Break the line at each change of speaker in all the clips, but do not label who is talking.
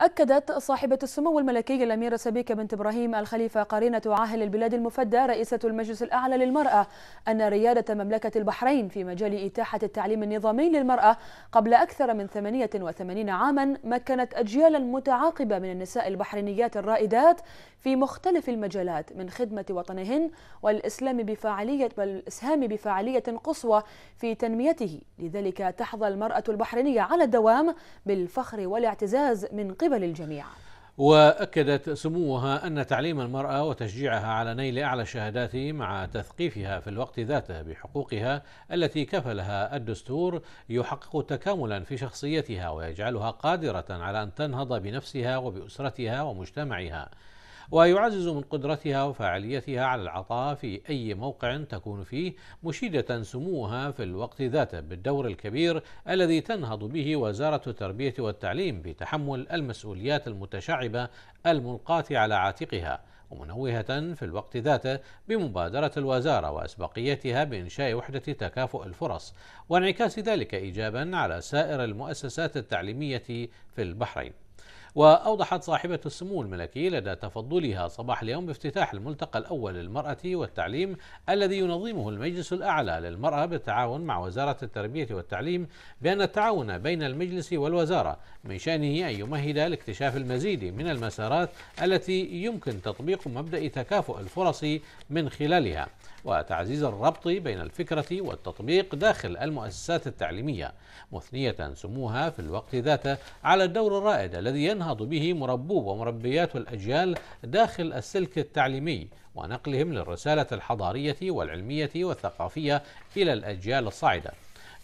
أكدت صاحبة السمو الملكي الأميرة سبيكة بنت إبراهيم الخليفة قرينة عاهل البلاد المفدى رئيسة المجلس الأعلى للمرأة أن ريادة مملكة البحرين في مجال إتاحة التعليم النظامي للمرأة قبل أكثر من 88 عاما مكنت أجيالا متعاقبة من النساء البحرينيات الرائدات في مختلف المجالات من خدمة وطنهن والإسلام بفاعلية والإسهام بفاعلية قصوى في تنميته لذلك تحظى المرأة البحرينية على الدوام بالفخر والاعتزاز من قبل قبل الجميع
واكدت سموها ان تعليم المراه وتشجيعها على نيل اعلى الشهادات مع تثقيفها في الوقت ذاته بحقوقها التي كفلها الدستور يحقق تكاملا في شخصيتها ويجعلها قادره على ان تنهض بنفسها وباسرتها ومجتمعها ويعزز من قدرتها وفاعليتها على العطاء في أي موقع تكون فيه مشيدة سموها في الوقت ذاته بالدور الكبير الذي تنهض به وزارة التربية والتعليم بتحمل المسؤوليات المتشعبة الملقاة على عاتقها ومنوهة في الوقت ذاته بمبادرة الوزارة وأسبقيتها بإنشاء وحدة تكافؤ الفرص وانعكاس ذلك إيجابا على سائر المؤسسات التعليمية في البحرين وأوضحت صاحبة السمو الملكي لدى تفضلها صباح اليوم بافتتاح الملتقى الأول للمرأة والتعليم الذي ينظمه المجلس الأعلى للمرأة بالتعاون مع وزارة التربية والتعليم بأن التعاون بين المجلس والوزارة من شأنه أن يمهد لاكتشاف المزيد من المسارات التي يمكن تطبيق مبدأ تكافؤ الفرص من خلالها وتعزيز الربط بين الفكرة والتطبيق داخل المؤسسات التعليمية مثنية سموها في الوقت ذاته على الدور الرائد الذي ينهض ينهض به مربو ومربيات الأجيال داخل السلك التعليمي ونقلهم للرسالة الحضارية والعلمية والثقافية إلى الأجيال الصاعدة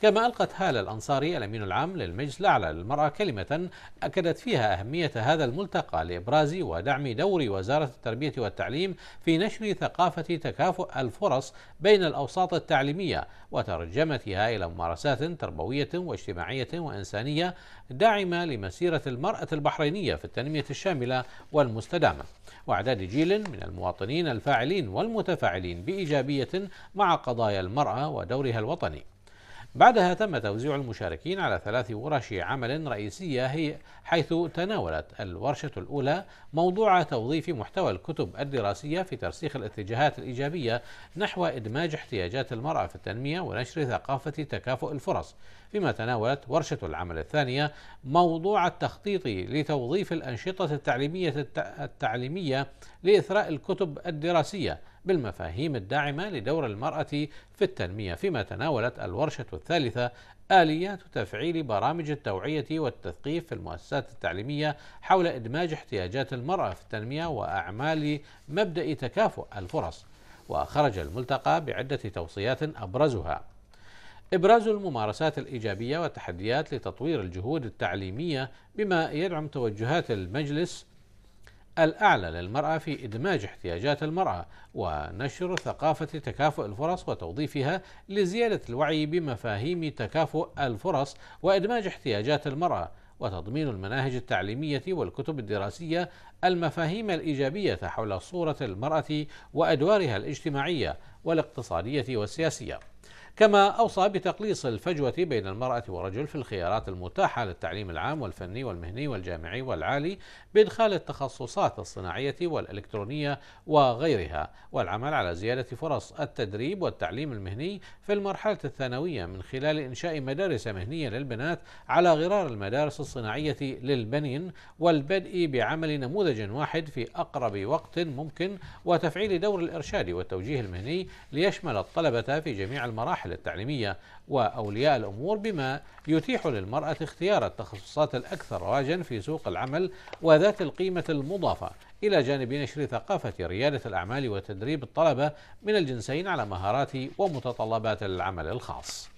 كما ألقت هالة الأنصاري الأمين العام للمجلس الأعلى للمرأة كلمة أكدت فيها أهمية هذا الملتقى لإبراز ودعم دور وزارة التربية والتعليم في نشر ثقافة تكافؤ الفرص بين الأوساط التعليمية وترجمتها إلى ممارسات تربوية واجتماعية وإنسانية داعمة لمسيرة المرأة البحرينية في التنمية الشاملة والمستدامة وإعداد جيل من المواطنين الفاعلين والمتفاعلين بإيجابية مع قضايا المرأة ودورها الوطني بعدها تم توزيع المشاركين على ثلاث ورش عمل رئيسية هي حيث تناولت الورشة الأولى موضوع توظيف محتوى الكتب الدراسية في ترسيخ الاتجاهات الإيجابية نحو إدماج احتياجات المرأة في التنمية ونشر ثقافة تكافؤ الفرص فيما تناولت ورشة العمل الثانية موضوع التخطيط لتوظيف الأنشطة التعليمية التعليمية لإثراء الكتب الدراسية بالمفاهيم الداعمة لدور المرأة في التنمية فيما تناولت الورشة الثالثة آليات تفعيل برامج التوعية والتثقيف في المؤسسات التعليمية حول إدماج احتياجات المرأة في التنمية وأعمال مبدأ تكافؤ الفرص وخرج الملتقى بعدة توصيات أبرزها إبراز الممارسات الإيجابية والتحديات لتطوير الجهود التعليمية بما يدعم توجهات المجلس الأعلى للمرأة في إدماج احتياجات المرأة ونشر ثقافة تكافؤ الفرص وتوظيفها لزيادة الوعي بمفاهيم تكافؤ الفرص وإدماج احتياجات المرأة وتضمين المناهج التعليمية والكتب الدراسية المفاهيم الإيجابية حول صورة المرأة وأدوارها الاجتماعية والاقتصادية والسياسية. كما أوصى بتقليص الفجوة بين المرأة والرجل في الخيارات المتاحة للتعليم العام والفني والمهني والجامعي والعالي بإدخال التخصصات الصناعية والإلكترونية وغيرها والعمل على زيادة فرص التدريب والتعليم المهني في المرحلة الثانوية من خلال إنشاء مدارس مهنية للبنات على غرار المدارس الصناعية للبنين والبدء بعمل نموذج واحد في أقرب وقت ممكن وتفعيل دور الإرشاد والتوجيه المهني ليشمل الطلبة في جميع المراحل المراحل التعليمية وأولياء الأمور بما يتيح للمرأة اختيار التخصصات الأكثر رواجا في سوق العمل وذات القيمة المضافة إلى جانب نشر ثقافة ريادة الأعمال وتدريب الطلبة من الجنسين على مهارات ومتطلبات العمل الخاص